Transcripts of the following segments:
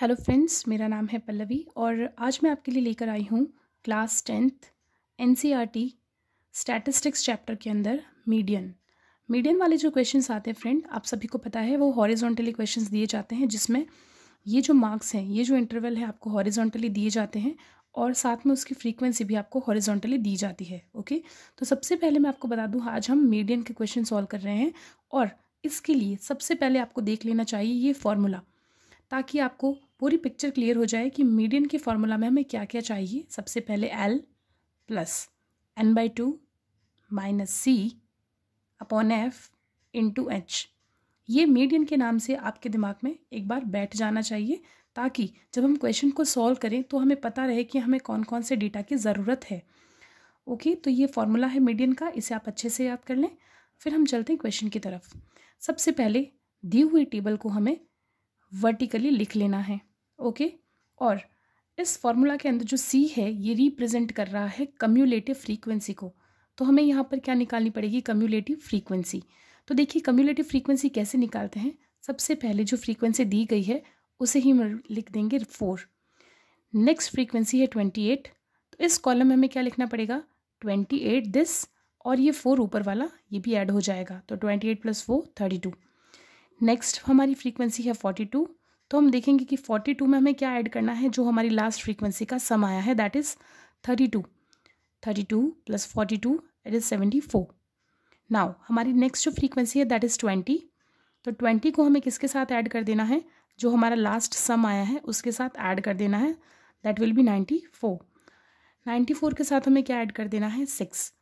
hello friends मेरा नाम है पल्लवी और आज मैं आपके लिए लेकर आई हूँ class tenth in statistics chapter के अंदर मीडियन मीडियन वाले जो क्वेश्चंस आते हैं फ्रेंड आप सभी को पता है वो हॉरिजॉन्टली क्वेश्चंस दिए जाते हैं जिसमें ये जो मार्क्स हैं ये जो इंटरवल है आपको हॉरिजॉन्टली दिए जाते हैं और साथ में उसकी फ्रीक्वेंसी भी आपको हॉरिजॉन्टली दी जाती है ओके तो सबसे पहले मैं आपको बता दूँ आज हम मीडियन के क्वेश्चन सॉल्व कर रहे हैं और इसके लिए सबसे पहले आपको देख लेना चाहिए ये फॉर्मूला ताकि आपको पूरी पिक्चर क्लियर हो जाए कि मीडियन के फॉर्मूला में हमें क्या क्या चाहिए सबसे पहले L plus N by two minus C upon F into H ये मीडियन के नाम से आपके दिमाग में एक बार बैठ जाना चाहिए ताकि जब हम क्वेश्चन को सॉल्व करें तो हमें पता रहे कि हमें कौन कौन से डेटा की ज़रूरत है ओके तो ये फॉर्मूला है मीडियन का इसे आप अच्छे से याद कर लें फिर हम चलते हैं क्वेश्चन की तरफ सबसे पहले दी हुई टेबल को हमें वर्टिकली लिख लेना है ओके और इस फार्मूला के अंदर जो सी है ये रिप्रेजेंट कर रहा है कम्यूलेटिव फ्रीक्वेंसी को तो हमें यहाँ पर क्या निकालनी पड़ेगी कम्यूलेटिव फ्रीक्वेंसी तो देखिए कम्यूलेटिव फ्रीक्वेंसी कैसे निकालते हैं सबसे पहले जो फ्रीक्वेंसी दी गई है उसे ही लिख देंगे फोर नेक्स्ट फ्रीक्वेंसी है ट्वेंटी एट तो इस कॉलम में हमें क्या लिखना पड़ेगा ट्वेंटी एट दिस और ये फोर ऊपर वाला ये भी ऐड हो जाएगा तो twenty eight plus four thirty two next हमारी फ्रीक्वेंसी है फोर्टी टू तो हम देखेंगे कि फोर्टी टू में हमें क्या ऐड करना है जो हमारी लास्ट फ्रीक्वेंसी का सम आया है that is thirty two thirty two plus forty two that is seventy four now हमारी नेक्स्ट जो फ्रीक्वेंसी है दैट इज़ ट्वेंटी तो ट्वेंटी को हमें किसके साथ ऐड कर देना है जो हमारा लास्ट सम आया है उसके साथ ऐड कर देना है that will be ninety four ninety four के साथ हमें क्या ऐड कर देना है सिक्स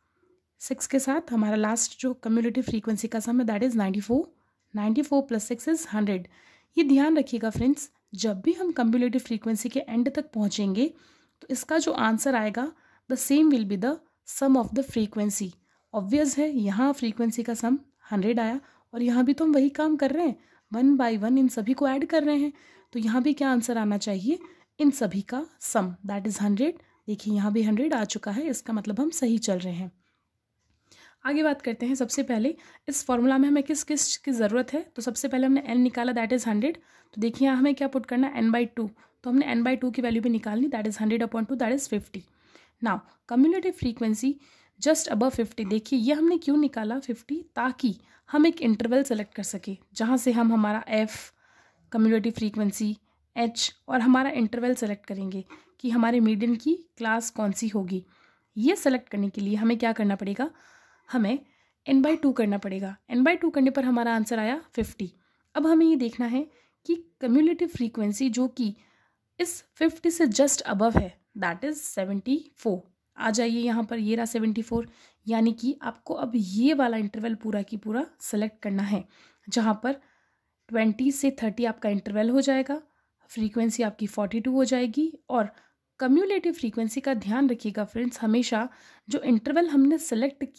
सिक्स के साथ हमारा लास्ट जो कम्युनिटी फ्रीक्वेंसी का सम है that is ninety four ninety four plus six is hundred ये ध्यान रखिएगा फ्रेंड्स जब भी हम कम्बुलेटिव फ्रीक्वेंसी के एंड तक पहुँचेंगे तो इसका जो आंसर आएगा the same will be the sum of the frequency obvious है यहाँ फ्रीक्वेंसी का सम हंड्रेड आया और यहाँ भी तो हम वही काम कर रहे हैं वन बाई वन इन सभी को ऐड कर रहे हैं तो यहाँ भी क्या आंसर आना चाहिए इन सभी का सम दैट इज़ हंड्रेड देखिए यहाँ भी हंड्रेड आ चुका है इसका मतलब हम सही चल रहे हैं आगे बात करते हैं सबसे पहले इस फॉर्मूला में हमें किस किस की ज़रूरत है तो सबसे पहले हमने एन निकाला दैट इज़ हंड्रेड तो देखिए हमें क्या पुट करना एन बाई टू तो हमने एन बाई टू की वैल्यू भी निकालनी that is hundred upon two that is fifty now cumulative frequency just above fifty देखिए ये हमने क्यों निकाला फिफ्टी ताकि हम एक इंटरवल सेलेक्ट कर सकें जहाँ से हम हमारा एफ़ कम्युनिटी फ्रीक्वेंसी एच और हमारा इंटरवल सेलेक्ट करेंगे कि हमारे मीडियम की क्लास कौन सी होगी ये सेलेक्ट करने के लिए हमें क्या करना पड़ेगा हमें एन बाई टू करना पड़ेगा एन बाई टू करने पर हमारा आंसर आया फिफ्टी अब हमें ये देखना है कि कम्युलेटिव फ्रीक्वेंसी जो कि इस फिफ्टी से जस्ट अबव है दैट इज़ सेवेंटी फोर आ जाइए यहाँ पर ये रहा सेवेंटी फोर यानी कि आपको अब ये वाला इंटरवल पूरा की पूरा सेलेक्ट करना है जहाँ पर ट्वेंटी से थर्टी आपका इंटरवल हो जाएगा फ्रीक्वेंसी आपकी फोर्टी टू हो जाएगी और कम्यूलेटिव फ्रीक्वेंसी का ध्यान रखिएगा फ्रेंड्स हमेशा जो इंटरवल हमने सेलेक्ट किया